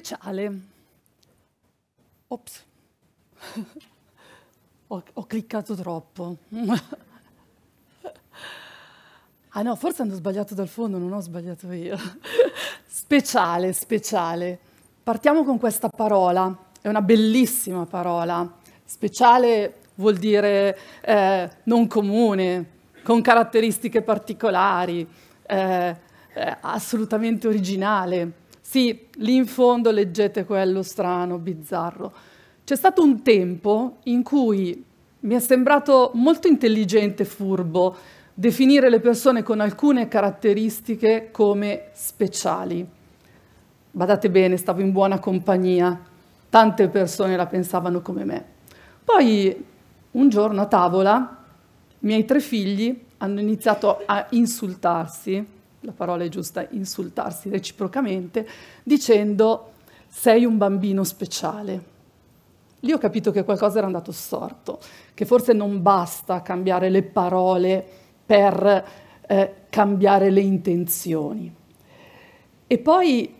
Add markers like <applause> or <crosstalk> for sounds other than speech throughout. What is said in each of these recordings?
speciale. Ops, <laughs> ho, ho cliccato troppo. <laughs> ah no, forse hanno sbagliato dal fondo, non ho sbagliato io. <laughs> speciale, speciale. Partiamo con questa parola, è una bellissima parola. Speciale vuol dire eh, non comune, con caratteristiche particolari, eh, eh assolutamente originale. Sì, lì in fondo leggete quello strano, bizzarro. C'è stato un tempo in cui mi è sembrato molto intelligente, e furbo, definire le persone con alcune caratteristiche come speciali. Badate bene, stavo in buona compagnia, tante persone la pensavano come me. Poi un giorno a tavola i miei tre figli hanno iniziato a insultarsi la parola è giusta, insultarsi reciprocamente, dicendo sei un bambino speciale. Lì ho capito che qualcosa era andato storto, che forse non basta cambiare le parole per eh, cambiare le intenzioni. E poi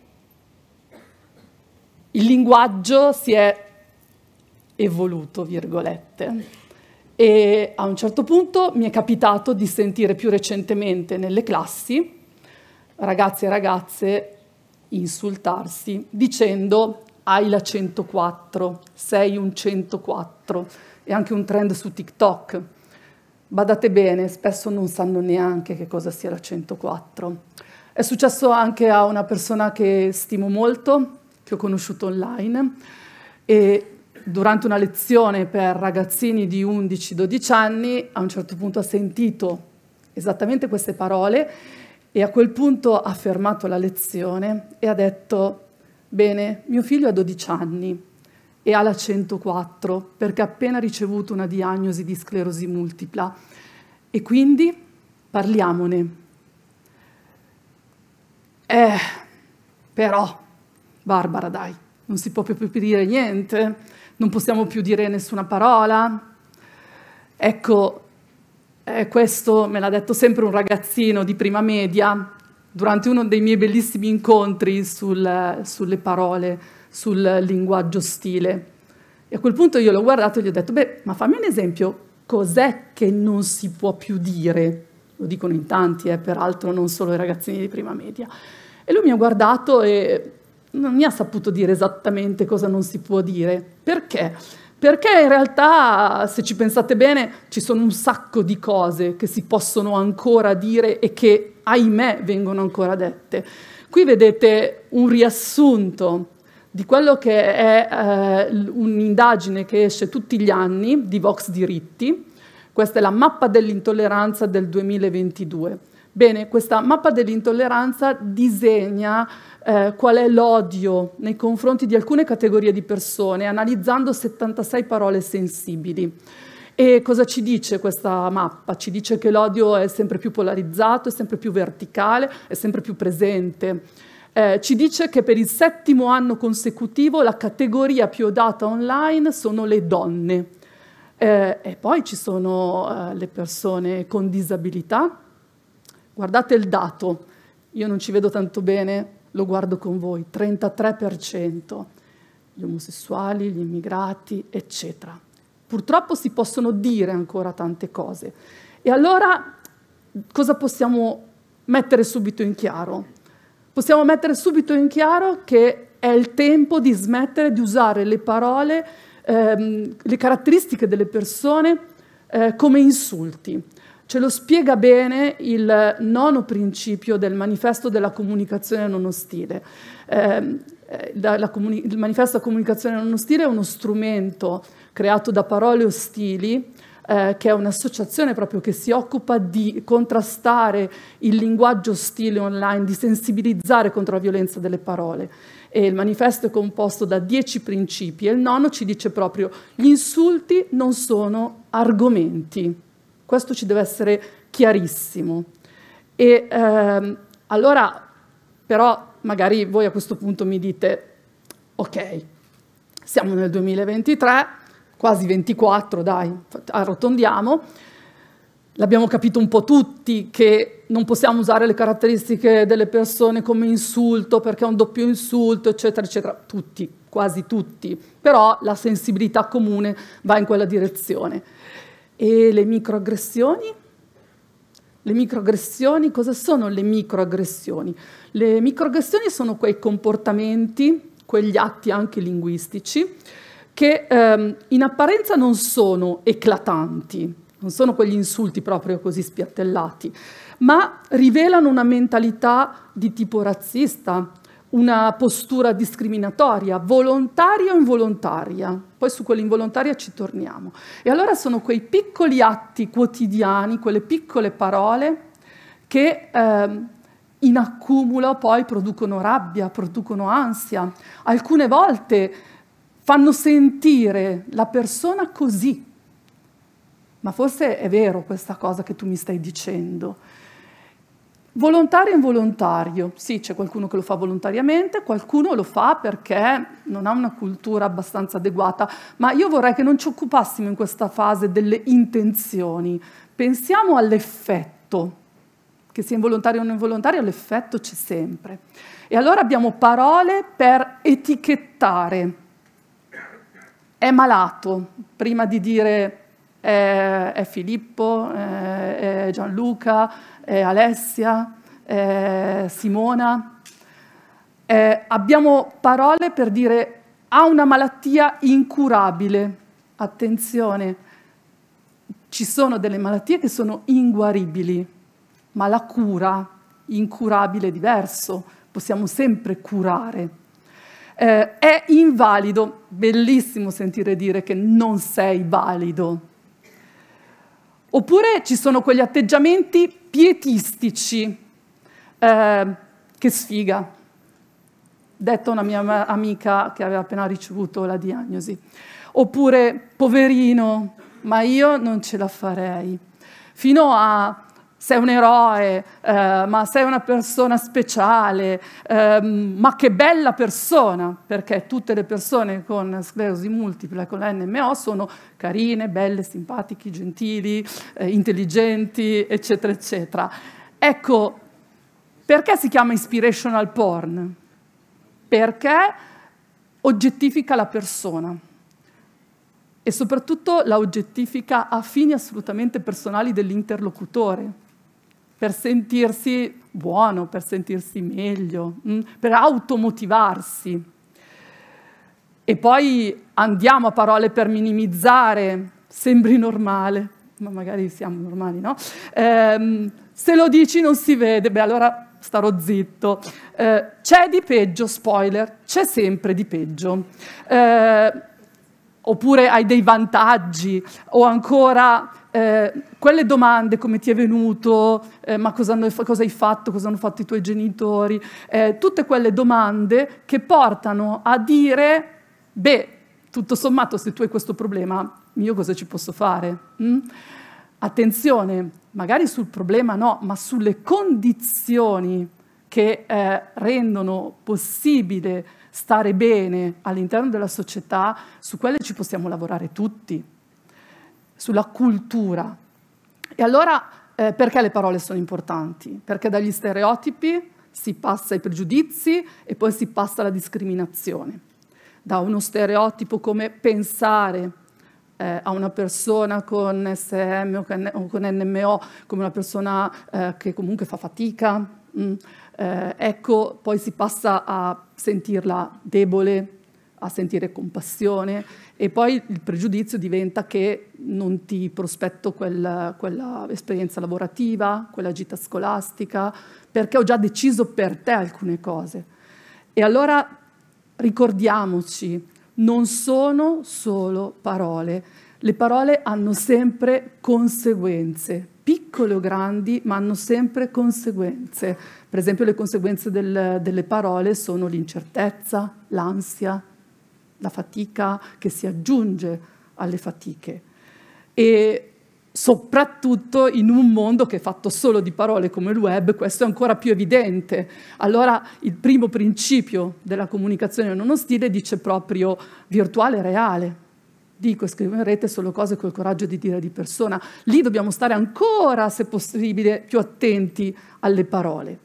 il linguaggio si è evoluto, virgolette, e a un certo punto mi è capitato di sentire più recentemente nelle classi ragazzi e ragazze insultarsi dicendo hai la 104, sei un 104. È anche un trend su TikTok. Badate bene, spesso non sanno neanche che cosa sia la 104. È successo anche a una persona che stimo molto, che ho conosciuto online, e durante una lezione per ragazzini di 11-12 anni a un certo punto ha sentito esattamente queste parole e a quel punto ha fermato la lezione e ha detto, bene, mio figlio ha 12 anni e ha la 104 perché ha appena ricevuto una diagnosi di sclerosi multipla e quindi parliamone. Eh, però, Barbara, dai, non si può più dire niente, non possiamo più dire nessuna parola. Ecco, eh, questo me l'ha detto sempre un ragazzino di prima media durante uno dei miei bellissimi incontri sul, sulle parole, sul linguaggio stile. E a quel punto io l'ho guardato e gli ho detto, beh, ma fammi un esempio, cos'è che non si può più dire? Lo dicono in tanti, eh, peraltro non solo i ragazzini di prima media. E lui mi ha guardato e non mi ha saputo dire esattamente cosa non si può dire. Perché? Perché in realtà, se ci pensate bene, ci sono un sacco di cose che si possono ancora dire e che, ahimè, vengono ancora dette. Qui vedete un riassunto di quello che è eh, un'indagine che esce tutti gli anni di Vox Diritti. Questa è la mappa dell'intolleranza del 2022. Bene, questa mappa dell'intolleranza disegna eh, qual è l'odio nei confronti di alcune categorie di persone, analizzando 76 parole sensibili. E cosa ci dice questa mappa? Ci dice che l'odio è sempre più polarizzato, è sempre più verticale, è sempre più presente. Eh, ci dice che per il settimo anno consecutivo la categoria più odata online sono le donne. Eh, e poi ci sono eh, le persone con disabilità, Guardate il dato, io non ci vedo tanto bene, lo guardo con voi, 33%, gli omosessuali, gli immigrati, eccetera. Purtroppo si possono dire ancora tante cose. E allora cosa possiamo mettere subito in chiaro? Possiamo mettere subito in chiaro che è il tempo di smettere di usare le parole, ehm, le caratteristiche delle persone eh, come insulti. Ce lo spiega bene il nono principio del manifesto della comunicazione non ostile. Ehm, eh, comuni- il manifesto della comunicazione non ostile è uno strumento creato da parole ostili eh, che è un'associazione proprio che si occupa di contrastare il linguaggio ostile online, di sensibilizzare contro la violenza delle parole. E il manifesto è composto da dieci principi e il nono ci dice proprio gli insulti non sono argomenti. Questo ci deve essere chiarissimo. E ehm, allora, però, magari voi a questo punto mi dite, ok, siamo nel 2023, quasi 24, dai, arrotondiamo, l'abbiamo capito un po' tutti che non possiamo usare le caratteristiche delle persone come insulto perché è un doppio insulto, eccetera, eccetera, tutti, quasi tutti, però la sensibilità comune va in quella direzione. E le microaggressioni? Le microaggressioni, cosa sono le microaggressioni? Le microaggressioni sono quei comportamenti, quegli atti anche linguistici, che ehm, in apparenza non sono eclatanti, non sono quegli insulti proprio così spiattellati, ma rivelano una mentalità di tipo razzista, una postura discriminatoria, volontaria o involontaria. Poi su quell'involontaria ci torniamo. E allora sono quei piccoli atti quotidiani, quelle piccole parole che eh, in accumulo poi producono rabbia, producono ansia. Alcune volte fanno sentire la persona così. Ma forse è vero questa cosa che tu mi stai dicendo Volontario e involontario, sì c'è qualcuno che lo fa volontariamente, qualcuno lo fa perché non ha una cultura abbastanza adeguata, ma io vorrei che non ci occupassimo in questa fase delle intenzioni, pensiamo all'effetto, che sia involontario o non involontario, l'effetto c'è sempre. E allora abbiamo parole per etichettare. È malato, prima di dire eh, è Filippo, eh, eh, Gianluca, eh, Alessia, eh, Simona. Eh, abbiamo parole per dire ha una malattia incurabile. Attenzione, ci sono delle malattie che sono inguaribili, ma la cura incurabile è diverso, possiamo sempre curare. Eh, è invalido, bellissimo sentire dire che non sei valido, Oppure ci sono quegli atteggiamenti pietistici, eh, che sfiga, detto una mia amica che aveva appena ricevuto la diagnosi. Oppure, poverino, ma io non ce la farei. Fino a sei un eroe, eh, ma sei una persona speciale, eh, ma che bella persona, perché tutte le persone con sclerosi multipla, con la NMO, sono carine, belle, simpatiche, gentili, eh, intelligenti, eccetera, eccetera. Ecco, perché si chiama inspirational porn? Perché oggettifica la persona e soprattutto la oggettifica a fini assolutamente personali dell'interlocutore per sentirsi buono, per sentirsi meglio, mm, per automotivarsi. E poi andiamo a parole per minimizzare, sembri normale, ma magari siamo normali, no? Eh, se lo dici non si vede, beh allora starò zitto. Eh, c'è di peggio, spoiler, c'è sempre di peggio. Eh, oppure hai dei vantaggi, o ancora eh, quelle domande come ti è venuto, eh, ma cosa, hanno, cosa, hai fatto, cosa hanno fatto i tuoi genitori, eh, tutte quelle domande che portano a dire, beh, tutto sommato se tu hai questo problema, io cosa ci posso fare? Mm? Attenzione, magari sul problema no, ma sulle condizioni che eh, rendono possibile stare bene all'interno della società, su quelle ci possiamo lavorare tutti sulla cultura. E allora eh, perché le parole sono importanti? Perché dagli stereotipi si passa ai pregiudizi e poi si passa alla discriminazione. Da uno stereotipo come pensare eh, a una persona con SM o con, o con NMO come una persona eh, che comunque fa fatica, mm. Eh, ecco, poi si passa a sentirla debole, a sentire compassione e poi il pregiudizio diventa che non ti prospetto quel, quella esperienza lavorativa, quella gita scolastica, perché ho già deciso per te alcune cose. E allora ricordiamoci, non sono solo parole, le parole hanno sempre conseguenze, piccole o grandi, ma hanno sempre conseguenze. Per esempio le conseguenze del, delle parole sono l'incertezza, l'ansia, la fatica che si aggiunge alle fatiche. E soprattutto in un mondo che è fatto solo di parole come il web, questo è ancora più evidente. Allora il primo principio della comunicazione non ostile dice proprio virtuale e reale. Dico, e scrivo in rete solo cose col coraggio di dire di persona. Lì dobbiamo stare ancora, se possibile, più attenti alle parole.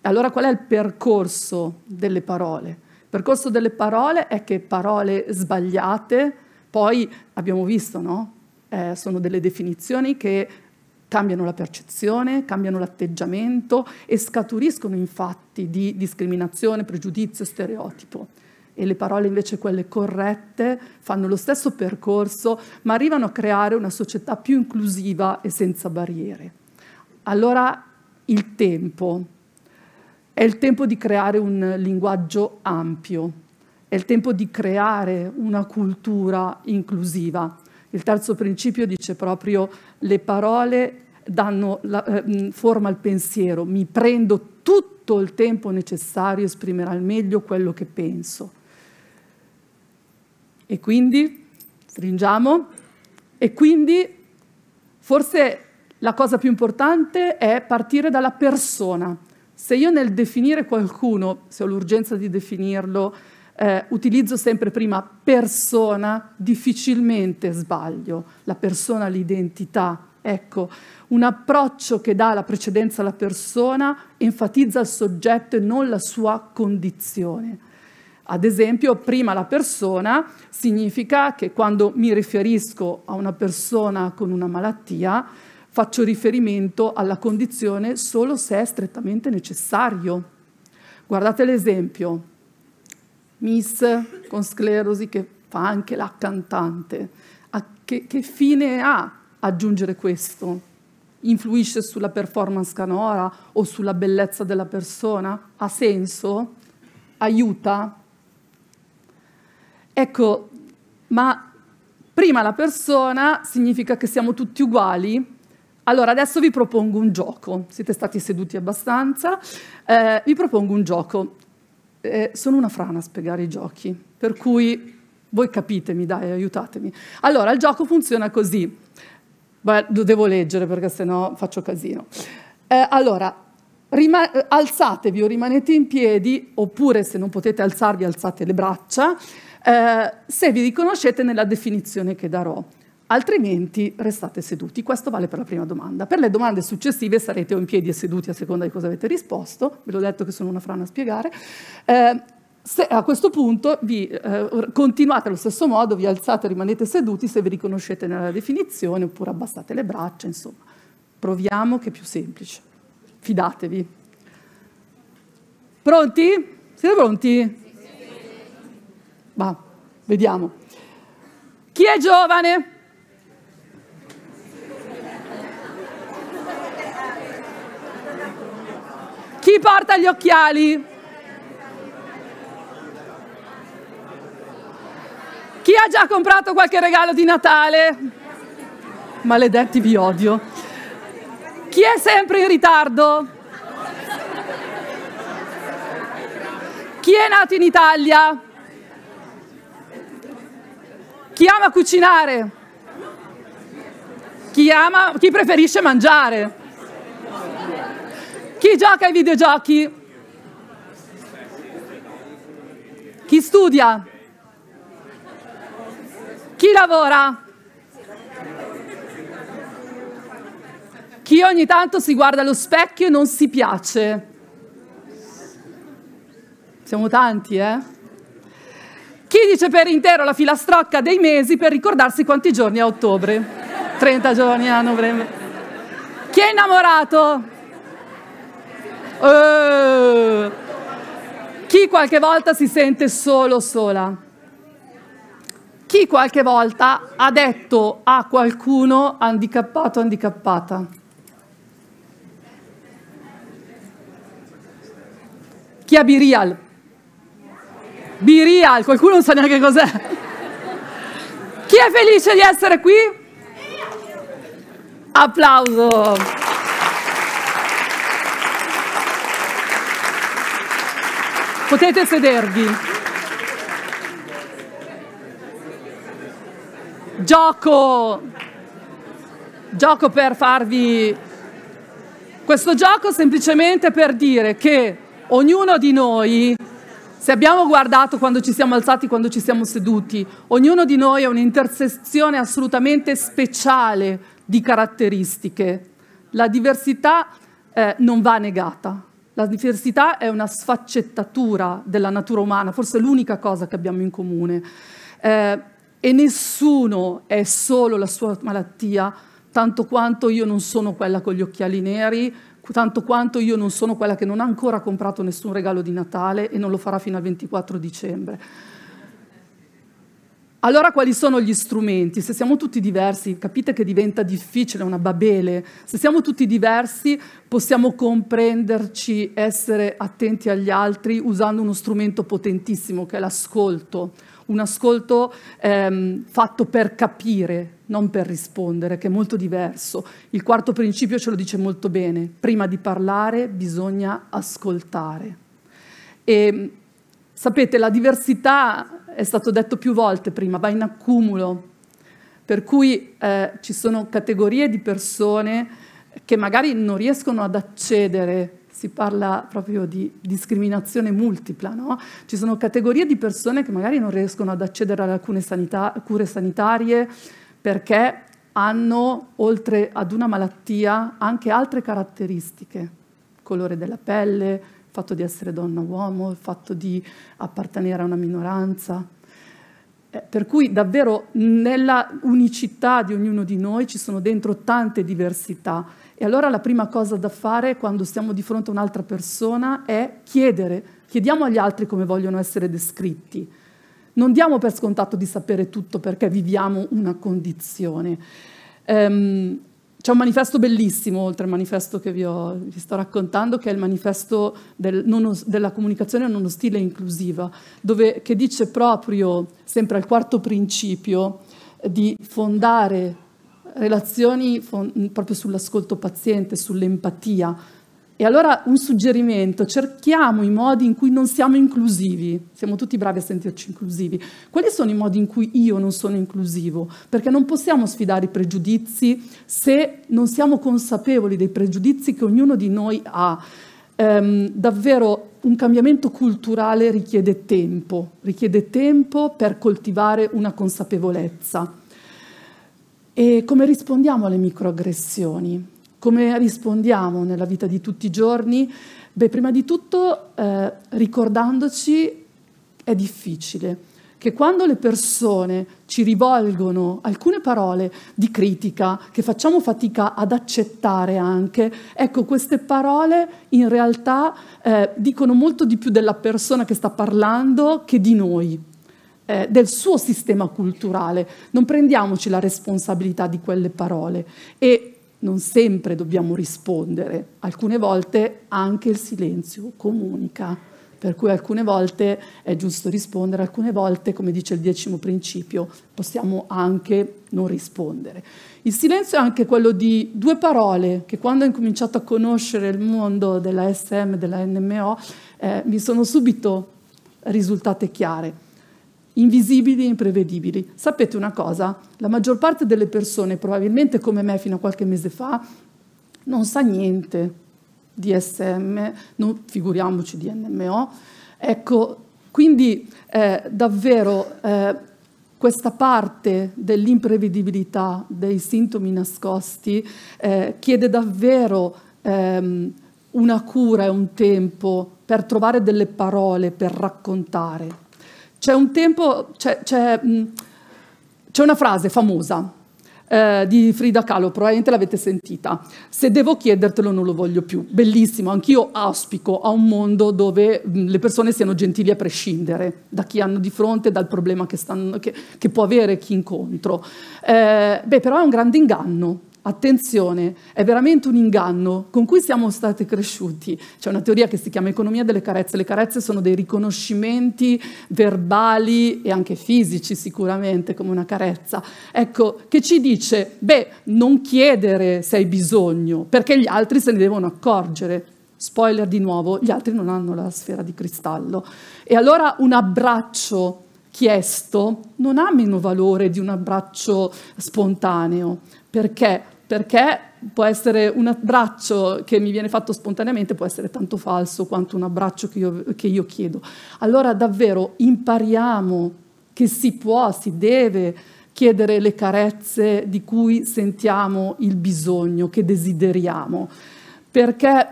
Allora qual è il percorso delle parole? percorso delle parole è che parole sbagliate, poi abbiamo visto, no? Eh, sono delle definizioni che cambiano la percezione, cambiano l'atteggiamento e scaturiscono infatti di discriminazione, pregiudizio, stereotipo. E le parole invece quelle corrette fanno lo stesso percorso, ma arrivano a creare una società più inclusiva e senza barriere. Allora il tempo, è il tempo di creare un linguaggio ampio, è il tempo di creare una cultura inclusiva. Il terzo principio dice proprio le parole danno la, eh, forma al pensiero, mi prendo tutto il tempo necessario, esprimere al meglio quello che penso. E quindi, stringiamo, e quindi forse la cosa più importante è partire dalla persona, se io nel definire qualcuno, se ho l'urgenza di definirlo, eh, utilizzo sempre prima persona, difficilmente sbaglio. La persona, l'identità. Ecco, un approccio che dà la precedenza alla persona enfatizza il soggetto e non la sua condizione. Ad esempio, prima la persona significa che quando mi riferisco a una persona con una malattia, faccio riferimento alla condizione solo se è strettamente necessario. Guardate l'esempio, Miss con sclerosi che fa anche la cantante. Che, che fine ha aggiungere questo? Influisce sulla performance canora o sulla bellezza della persona? Ha senso? Aiuta? Ecco, ma prima la persona significa che siamo tutti uguali allora, adesso vi propongo un gioco. Siete stati seduti abbastanza. Eh, vi propongo un gioco. Eh, sono una frana a spiegare i giochi, per cui voi capitemi, dai, aiutatemi. Allora, il gioco funziona così. Beh, lo devo leggere perché sennò faccio casino. Eh, allora, alzatevi o rimanete in piedi, oppure se non potete alzarvi, alzate le braccia, eh, se vi riconoscete nella definizione che darò altrimenti restate seduti. Questo vale per la prima domanda. Per le domande successive sarete o in piedi e seduti a seconda di cosa avete risposto, ve l'ho detto che sono una frana a spiegare. Eh, se a questo punto vi eh, continuate allo stesso modo, vi alzate, e rimanete seduti se vi riconoscete nella definizione oppure abbassate le braccia, insomma. Proviamo che è più semplice. Fidatevi. Pronti? Siete pronti? Va, vediamo. Chi è giovane? Chi porta gli occhiali? Chi ha già comprato qualche regalo di Natale? Maledetti, vi odio. Chi è sempre in ritardo? Chi è nato in Italia? Chi ama cucinare? Chi, ama, chi preferisce mangiare? Chi gioca ai videogiochi? Chi studia? Chi lavora? Chi ogni tanto si guarda allo specchio e non si piace? Siamo tanti, eh? Chi dice per intero la filastrocca dei mesi per ricordarsi quanti giorni a ottobre? 30 giorni a novembre. Chi è innamorato? Eh. chi qualche volta si sente solo sola? Chi qualche volta ha detto a qualcuno handicappato o handicappata? Chi ha Birial? Birial, qualcuno non sa neanche cos'è. Chi è felice di essere qui? Applauso. Potete sedervi. Gioco. Gioco per farvi... Questo gioco semplicemente per dire che ognuno di noi se abbiamo guardato quando ci siamo alzati, quando ci siamo seduti, ognuno di noi ha un'intersezione assolutamente speciale di caratteristiche. La diversità eh, non va negata, la diversità è una sfaccettatura della natura umana, forse l'unica cosa che abbiamo in comune. Eh, e nessuno è solo la sua malattia, tanto quanto io non sono quella con gli occhiali neri, tanto quanto io non sono quella che non ha ancora comprato nessun regalo di Natale e non lo farà fino al 24 dicembre. Allora quali sono gli strumenti? Se siamo tutti diversi, capite che diventa difficile, una babele. Se siamo tutti diversi, possiamo comprenderci, essere attenti agli altri usando uno strumento potentissimo che è l'ascolto. Un ascolto ehm, fatto per capire, non per rispondere, che è molto diverso. Il quarto principio ce lo dice molto bene. Prima di parlare bisogna ascoltare. E Sapete, la diversità è stato detto più volte prima, va in accumulo, per cui eh, ci sono categorie di persone che magari non riescono ad accedere, si parla proprio di discriminazione multipla, no? ci sono categorie di persone che magari non riescono ad accedere ad alcune sanità, cure sanitarie perché hanno, oltre ad una malattia, anche altre caratteristiche, colore della pelle, il fatto di essere donna uomo, il fatto di appartenere a una minoranza. Eh, per cui davvero nella unicità di ognuno di noi ci sono dentro tante diversità e allora la prima cosa da fare quando stiamo di fronte a un'altra persona è chiedere, chiediamo agli altri come vogliono essere descritti. Non diamo per scontato di sapere tutto perché viviamo una condizione. Um, c'è un manifesto bellissimo, oltre al manifesto che vi, ho, vi sto raccontando, che è il manifesto del, non, della comunicazione in uno stile inclusiva, dove, che dice proprio, sempre al quarto principio, di fondare relazioni fond proprio sull'ascolto paziente, sull'empatia, e allora un suggerimento, cerchiamo i modi in cui non siamo inclusivi, siamo tutti bravi a sentirci inclusivi, quali sono i modi in cui io non sono inclusivo? Perché non possiamo sfidare i pregiudizi se non siamo consapevoli dei pregiudizi che ognuno di noi ha. Ehm, davvero un cambiamento culturale richiede tempo, richiede tempo per coltivare una consapevolezza. E come rispondiamo alle microaggressioni? Come rispondiamo nella vita di tutti i giorni? Beh, prima di tutto eh, ricordandoci è difficile che quando le persone ci rivolgono alcune parole di critica che facciamo fatica ad accettare anche, ecco queste parole in realtà eh, dicono molto di più della persona che sta parlando che di noi, eh, del suo sistema culturale. Non prendiamoci la responsabilità di quelle parole. E non sempre dobbiamo rispondere, alcune volte anche il silenzio comunica, per cui alcune volte è giusto rispondere, alcune volte, come dice il decimo principio, possiamo anche non rispondere. Il silenzio è anche quello di due parole che quando ho incominciato a conoscere il mondo della SM, della NMO, eh, mi sono subito risultate chiare invisibili e imprevedibili. Sapete una cosa? La maggior parte delle persone, probabilmente come me fino a qualche mese fa, non sa niente di SM, non, figuriamoci di NMO. Ecco, quindi eh, davvero eh, questa parte dell'imprevedibilità, dei sintomi nascosti, eh, chiede davvero ehm, una cura e un tempo per trovare delle parole, per raccontare. C'è un tempo, mm, c'è, una frase famosa eh, di Frida Kahlo, probabilmente l'avete sentita. Se devo chiedertelo non lo voglio più. Bellissimo, anch'io auspico a un mondo dove mh, mm, le persone siano gentili a prescindere da chi hanno di fronte, dal problema che, stanno, che, che può avere chi incontro. Eh, beh, però è un grande inganno Attenzione, è veramente un inganno con cui siamo stati cresciuti. C'è una teoria che si chiama economia delle carezze. Le carezze sono dei riconoscimenti verbali e anche fisici sicuramente, come una carezza. Ecco, che ci dice, beh, non chiedere se hai bisogno, perché gli altri se ne devono accorgere. Spoiler di nuovo, gli altri non hanno la sfera di cristallo. E allora un abbraccio chiesto non ha meno valore di un abbraccio spontaneo. Perché? Perché può essere un abbraccio che mi viene fatto spontaneamente, può essere tanto falso quanto un abbraccio che io, che io chiedo. Allora davvero impariamo che si può, si deve chiedere le carezze di cui sentiamo il bisogno, che desideriamo, perché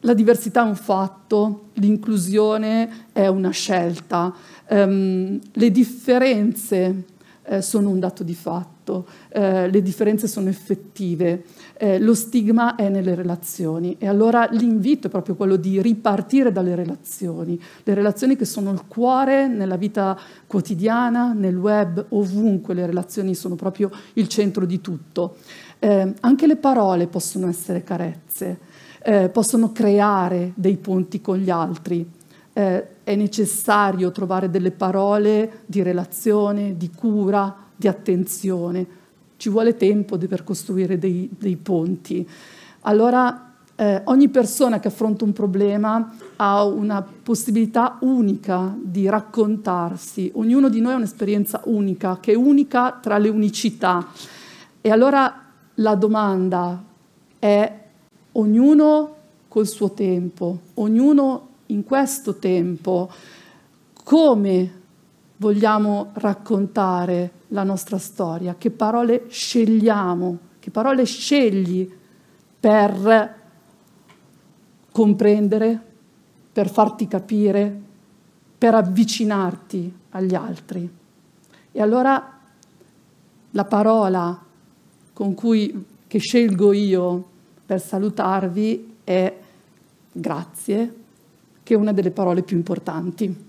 la diversità è un fatto, l'inclusione è una scelta, um, le differenze eh, sono un dato di fatto fatto, eh, le differenze sono effettive, eh, lo stigma è nelle relazioni e allora l'invito è proprio quello di ripartire dalle relazioni, le relazioni che sono il cuore nella vita quotidiana, nel web, ovunque le relazioni sono proprio il centro di tutto. Eh, anche le parole possono essere carezze, eh, possono creare dei ponti con gli altri, eh, è necessario trovare delle parole di relazione, di cura, di attenzione, ci vuole tempo per costruire dei, dei ponti. Allora eh, ogni persona che affronta un problema ha una possibilità unica di raccontarsi, ognuno di noi ha un'esperienza unica, che è unica tra le unicità. E allora la domanda è ognuno col suo tempo, ognuno in questo tempo, come vogliamo raccontare la nostra storia, che parole scegliamo, che parole scegli per comprendere, per farti capire, per avvicinarti agli altri. E allora la parola con cui, che scelgo io per salutarvi è grazie, che è una delle parole più importanti.